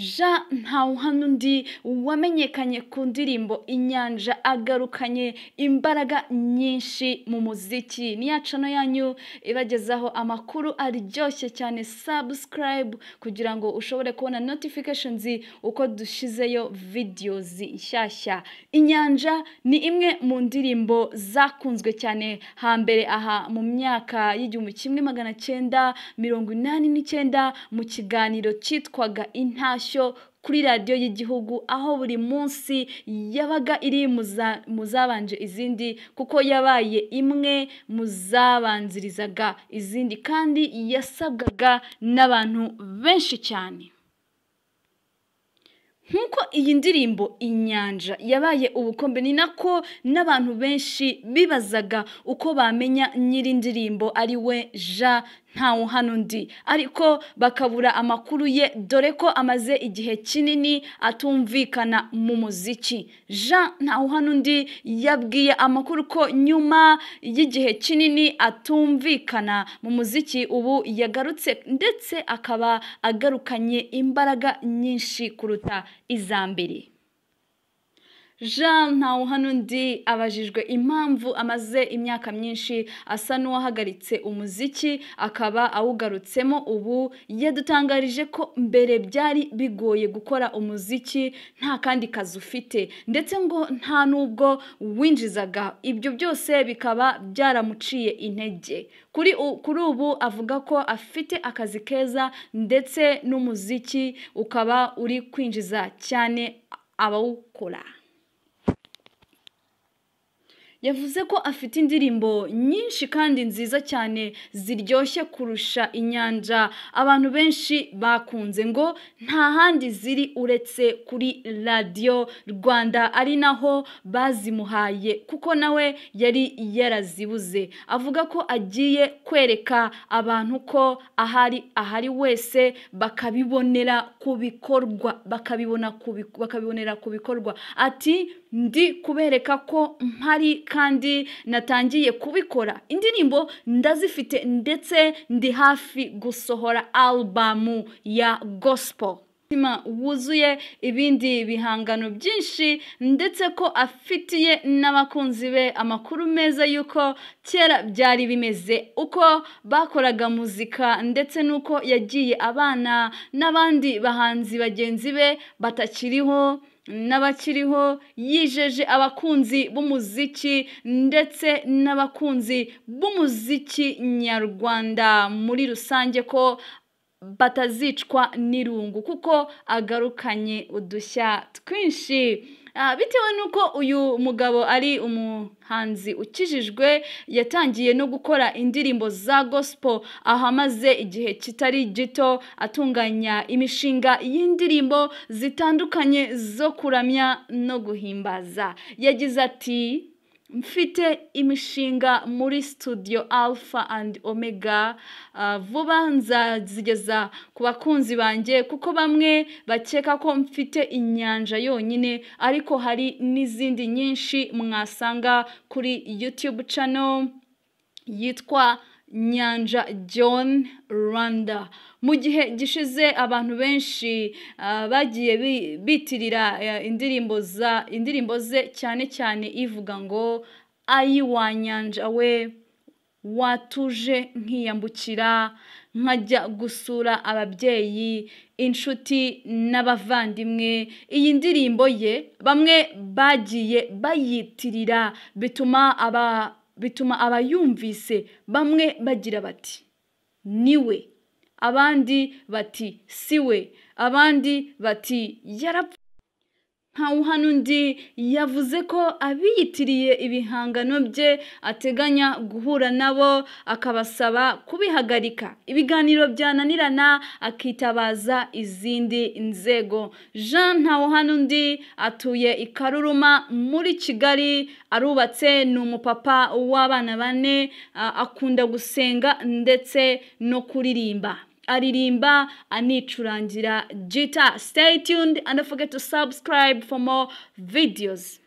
jean ntawuhana undi wamenyekanye ku ndirimbo inyanja agarukanye imbaraga nyinshi mu muziki niyacano yanyu ibagezaho amakuru aryoshye cyane sabusikarayibu kugira ngo ushobore kubona notifikashoni uko dushizeyo videozi nshyashya inyanja ni imwe mu ndirimbo zakunzwe cyane hambere aha mu myaka y'igihumbi kimwe magana cyenda mirongo inani n'icyenda mu kiganiro cyitwaga intashyo mashyo kuri radiyo y'igihugu aho buri munsi yabaga iri mu zabanje izindi kuko yabaye imwe mu zabanzirizaga izindi kandi yasabwaga n'abantu benshi cyane nk'uko iyi ndirimbo inyanja yabaye ubukombe ni nako n'abantu benshi bibazaga uko bamenya nyiri indirimbo ari we jean nta undi ariko bakabura amakuru ye dore ko amaze igihe kinini atumvikana mu muziki jean nta undi yabwiye amakuru ko nyuma y'igihe kinini atumvikana mu muziki ubu yagarutse ndetse akaba agarukanye imbaraga nyinshi kuruta iza mbere jean ntawuhanundi abajijwe impamvu amaze imyaka myinshi asa n'uwahagaritse umuziki akaba awugarutsemo ubu yadutangarije ko mbere byari bigoye gukora umuziki nta kandi kazi ufite ndetse ngo nta n'ubwo winjizaga ibyo byose bikaba byaramuciye intege kuri ubu avuga ko afite akazi keza ndetse n'umuziki ukaba uri kwinjiza cyane abawukora yavuze ko afite indirimbo nyinshi kandi nziza cyane ziryoshye kurusha inyanja abantu benshi bakunze ngo nta handi ziri uretse kuri radiyo rwanda ari naho bazimuhaye kuko nawe yari yarazibuze avuga ko agiye kwereka abantu ko ahari ahari wese bakabibonera ku bikorwa bakabibona bakabibonera ku bikorwa ati ndi kubereka ko mpari kandi natangiye kubikora indirimbo ndazifite ndetse ndi hafi gusohora albamu ya gospel umutima wuzuye ibindi bihangano byinshi ndetse ko afitiye n'abakunzi be amakuru meza y'uko kera byari bimeze uko bakoraga muzika ndetse n'uko yagiye abana n'abandi bahanzi bagenzi be batakiriho n'abakiriho yijeje abakunzi b'umuziki ndetse n'abakunzi b'umuziki nyarwanda muri rusange ko batazicwa n'irungu kuko agarukanye udushya twinshi Ah, bitewe n'uko uyu mugabo ari umuhanzi ukijijwe yatangiye no gukora indirimbo za gospel aho amaze igihe kitari gito atunganya imishinga y'indirimbo zitandukanye zo kuramya no guhimbaza yagize ati mfite imishinga muri studio alpha and omega uh, vuba nzazigeza ku bakunzi banjye kuko bamwe bakeka ko mfite inyanja yonyine ariko hari n'izindi nyinshi mwasanga kuri youtube channel yitwa nyanja john rwanda mu gihe gishize abantu benshi uh, bagiye bitirira uh, indirimbo za indirimbo ze cyane cyane ivuga ngo ayi wa nyanja we watuje nkiyambukira nkajya gusura ababyeyi inshuti n'abavandimwe iyi ndirimbo ye bamwe bagiye bayitirira bituma aba bituma abayumvise bamwe bagira bati niwe abandi bati si we abandi bati yarapfuye ntawuhanundi yavuze ko abiyitiriye ibihangano bye ateganya guhura nabo akabasaba kubihagarika ibiganiro byananirana akitabaza izindi nzego jean ntawuhanundi atuye i karuruma muri kigali arubatse ni umupapa w'abana bane akunda gusenga ndetse no kuririmba aririmba anicurangira gita stay tuned and don't forget to subscribe for more videos